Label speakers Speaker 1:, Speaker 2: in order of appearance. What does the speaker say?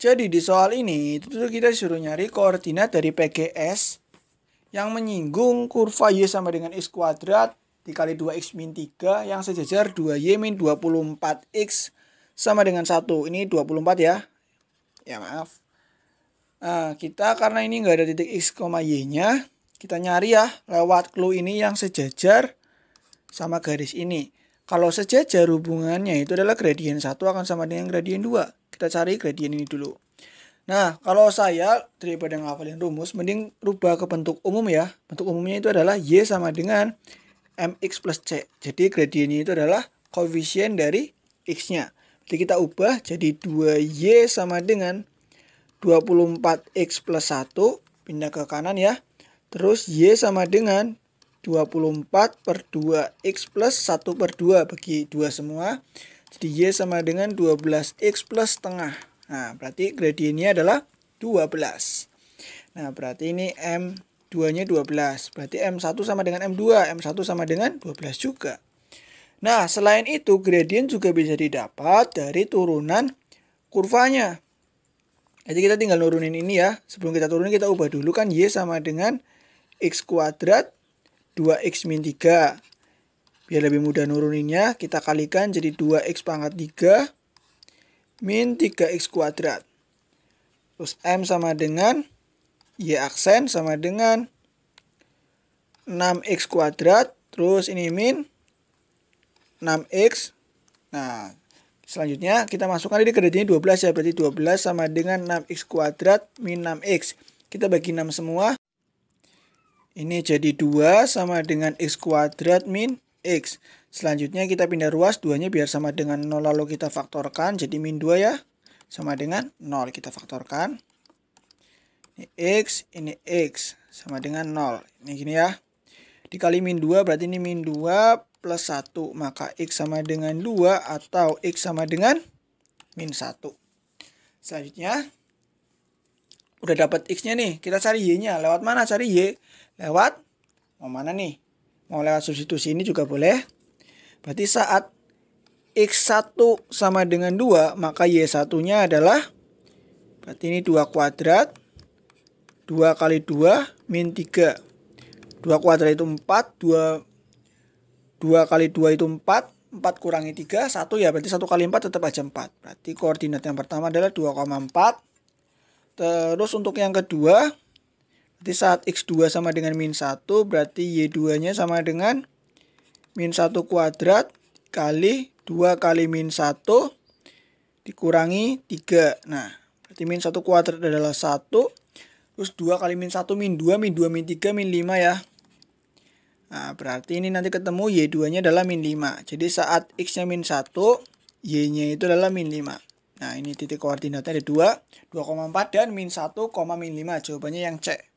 Speaker 1: Jadi di soal ini itu kita suruh nyari koordinat dari PGS yang menyinggung kurva Y sama dengan X kuadrat dikali 2X min 3 yang sejajar 2Y min 24X sama dengan 1. Ini 24 ya. Ya maaf. Nah, kita karena ini nggak ada titik X, Y-nya, kita nyari ya lewat clue ini yang sejajar sama garis ini. Kalau sejajar hubungannya itu adalah gradien 1 akan sama dengan gradien 2 kita cari gradient ini dulu nah kalau saya daripada ngafalin rumus mending rubah ke bentuk umum ya bentuk umumnya itu adalah y sama dengan mx plus c jadi gradientnya itu adalah koefisien dari x-nya jadi kita ubah jadi 2y sama dengan 24x plus 1 pindah ke kanan ya terus y sama dengan 24 per 2x plus 1 per 2 bagi 2 semua jadi Y sama dengan 12X plus setengah. Nah, berarti gradiennya adalah 12. Nah, berarti ini M2-nya 12. Berarti M1 sama dengan M2. M1 sama dengan 12 juga. Nah, selain itu gradien juga bisa didapat dari turunan kurvanya. Jadi kita tinggal nurunin ini ya. Sebelum kita turunin kita ubah dulu kan Y sama dengan X kuadrat 2X min 3 Biar lebih mudah nuruninnya, kita kalikan jadi 2x pangkat 3 min 3x kuadrat. Terus M sama dengan Y aksen sama dengan 6x kuadrat. Terus ini min 6x. Nah, selanjutnya kita masukkan ini ke 12 ya. Berarti 12 sama dengan 6x kuadrat min 6x. Kita bagi 6 semua. Ini jadi 2 sama dengan x kuadrat min X. Selanjutnya kita pindah ruas, duanya biar sama dengan 0 lalu kita faktorkan. Jadi min 2 ya, sama dengan 0 kita faktorkan. Ini X, ini X, sama dengan 0. Ini gini ya. Dikali min 2 berarti ini min 2 plus 1. Maka X sama dengan 2 atau X sama dengan min 1. Selanjutnya, udah dapat X-nya nih. Kita cari Y-nya. Lewat mana cari Y? Lewat, mau mana nih? mau lewat substitusi ini juga boleh. Berarti saat X1 sama dengan 2, maka Y1-nya adalah, berarti ini 2 kuadrat, 2 kali 2 min 3. 2 kuadrat itu 4, 2, 2 kali 2 itu 4, 4 kurangi 3, 1 ya berarti 1 kali 4 tetap aja 4. Berarti koordinat yang pertama adalah 2,4. Terus untuk yang kedua Berarti saat X2 sama dengan min 1 berarti Y2-nya sama dengan min 1 kuadrat kali 2 kali min 1 dikurangi 3. Nah, berarti min 1 kuadrat adalah 1. Terus 2 kali min 1 min 2, min 2, min 3, min 5 ya. Nah, berarti ini nanti ketemu Y2-nya adalah min 5. Jadi saat X-nya min 1, Y-nya itu adalah min 5. Nah, ini titik koordinatnya ada 2, 2,4 dan min 1, min 5. Jawabannya yang C.